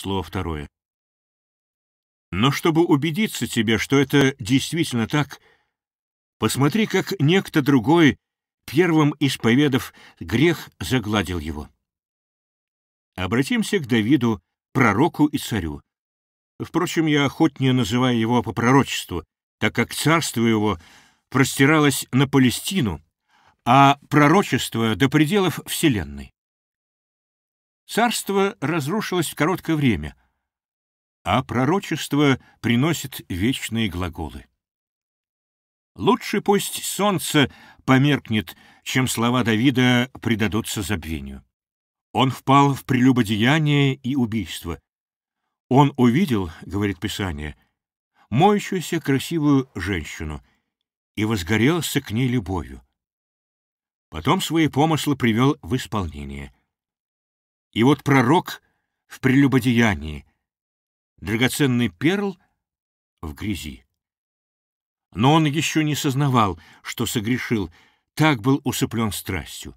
Слово второе. Но чтобы убедиться тебе, что это действительно так, посмотри, как некто другой, первым исповедав грех, загладил его. Обратимся к Давиду, пророку и царю. Впрочем, я охотнее называю его по пророчеству, так как царство его простиралось на Палестину, а пророчество до пределов Вселенной. Царство разрушилось в короткое время, а пророчество приносит вечные глаголы. Лучше пусть солнце померкнет, чем слова Давида предадутся забвению. Он впал в прелюбодеяние и убийство. Он увидел, говорит Писание, моющуюся красивую женщину и возгорелся к ней любовью. Потом свои помыслы привел в исполнение — и вот пророк в прелюбодеянии, драгоценный перл в грязи. Но он еще не сознавал, что согрешил, так был усыплен страстью.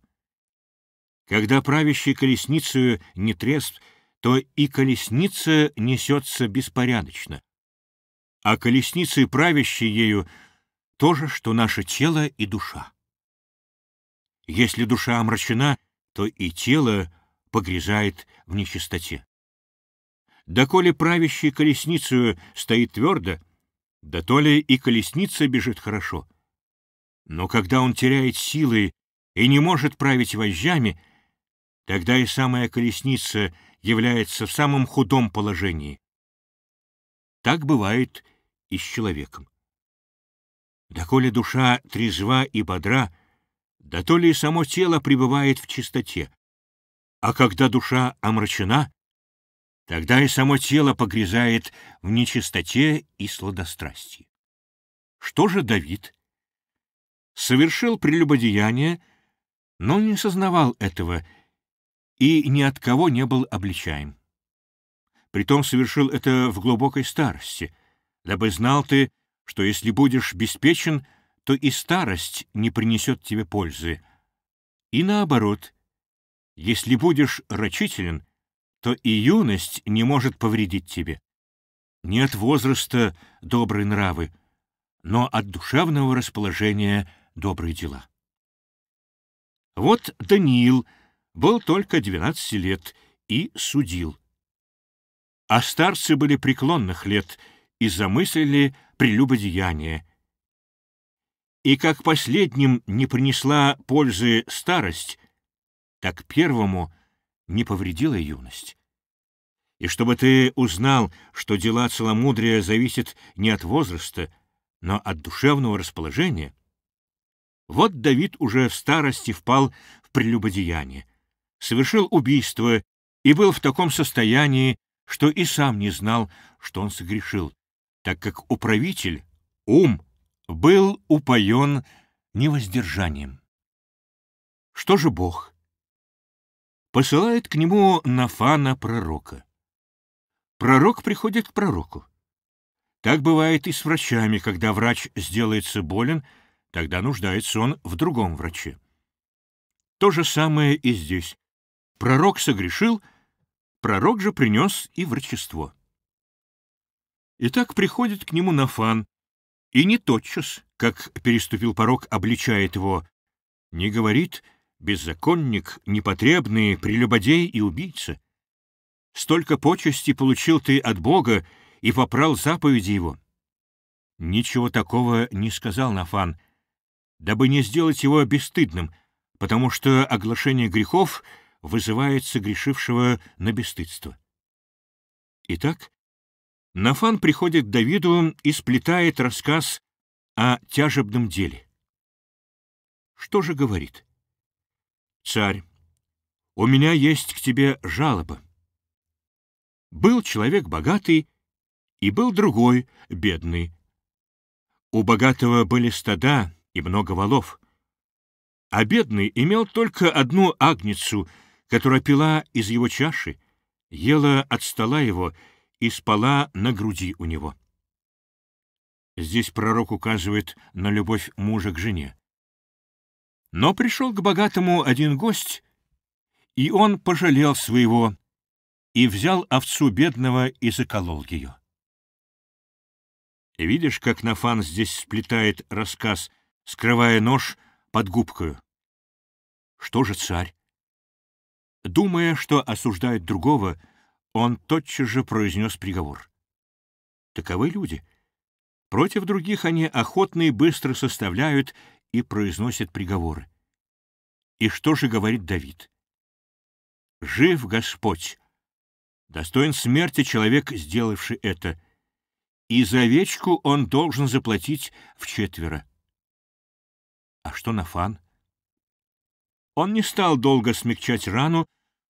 Когда правящий колесницею не трезв, то и колесница несется беспорядочно. А колесницы, правящие ею, то же, что наше тело и душа. Если душа омрачена, то и тело погрязает в нечистоте. Доколе правящий колесницу стоит твердо, да то ли и колесница бежит хорошо. Но когда он теряет силы и не может править вожжами, тогда и самая колесница является в самом худом положении. Так бывает и с человеком. Доколе душа трезва и бодра, да то ли само тело пребывает в чистоте. А когда душа омрачена, тогда и само тело погрязает в нечистоте и сладострастии. Что же Давид? Совершил прелюбодеяние, но не сознавал этого и ни от кого не был обличаем. Притом совершил это в глубокой старости, дабы знал ты, что если будешь беспечен, то и старость не принесет тебе пользы. И наоборот — если будешь рачителен, то и юность не может повредить тебе. Нет возраста добрые нравы, но от душевного расположения добрые дела. Вот Даниил был только 12 лет и судил. А старцы были преклонных лет и замыслили прелюбодеяние. И как последним не принесла пользы старость, так первому не повредила юность. И чтобы ты узнал, что дела целомудрия зависят не от возраста, но от душевного расположения. Вот Давид уже в старости впал в прелюбодеяние, совершил убийство и был в таком состоянии, что и сам не знал, что он согрешил, так как управитель, ум, был упоен невоздержанием. Что же Бог? посылает к нему Нафана пророка. Пророк приходит к пророку. Так бывает и с врачами, когда врач сделается болен, тогда нуждается он в другом враче. То же самое и здесь. Пророк согрешил, пророк же принес и врачество. Итак, приходит к нему Нафан, и не тотчас, как переступил порог, обличает его, не говорит беззаконник, непотребный, прелюбодей и убийца. Столько почести получил ты от Бога и попрал заповеди его». Ничего такого не сказал Нафан, дабы не сделать его бесстыдным, потому что оглашение грехов вызывает согрешившего на бесстыдство. Итак, Нафан приходит к Давиду и сплетает рассказ о тяжебном деле. Что же говорит? Царь, у меня есть к тебе жалоба. Был человек богатый, и был другой, бедный. У богатого были стада и много волов, а бедный имел только одну агницу, которая пила из его чаши, ела от стола его и спала на груди у него. Здесь пророк указывает на любовь мужа к жене. Но пришел к богатому один гость, и он пожалел своего, и взял овцу бедного и заколол ее. Видишь, как Нафан здесь сплетает рассказ, скрывая нож под губкою? Что же царь? Думая, что осуждает другого, он тотчас же произнес приговор. Таковы люди. Против других они охотно и быстро составляют и произносит приговоры. И что же говорит Давид? «Жив Господь! Достоин смерти человек, сделавший это, и за овечку он должен заплатить в четверо. А что Нафан? Он не стал долго смягчать рану,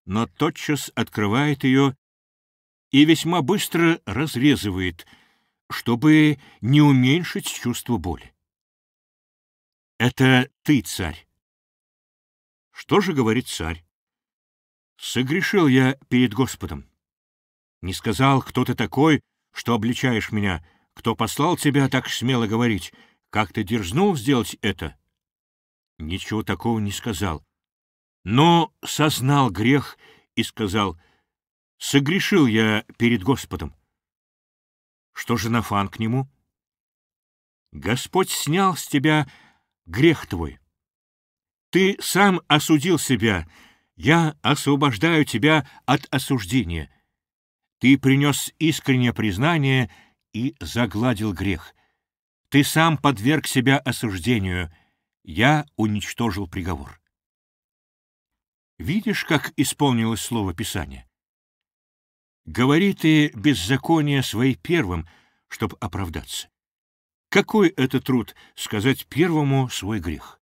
но тотчас открывает ее и весьма быстро разрезывает, чтобы не уменьшить чувство боли. Это ты, царь. Что же говорит царь? Согрешил я перед Господом. Не сказал, кто ты такой, что обличаешь меня, кто послал тебя так смело говорить, как ты дерзнул сделать это? Ничего такого не сказал. Но сознал грех и сказал, согрешил я перед Господом. Что же Нафан к нему? Господь снял с тебя грех твой. Ты сам осудил себя, я освобождаю тебя от осуждения. Ты принес искреннее признание и загладил грех. Ты сам подверг себя осуждению, я уничтожил приговор. Видишь, как исполнилось слово Писания? Говори ты беззаконие свои первым, чтобы оправдаться. Какой это труд сказать первому свой грех?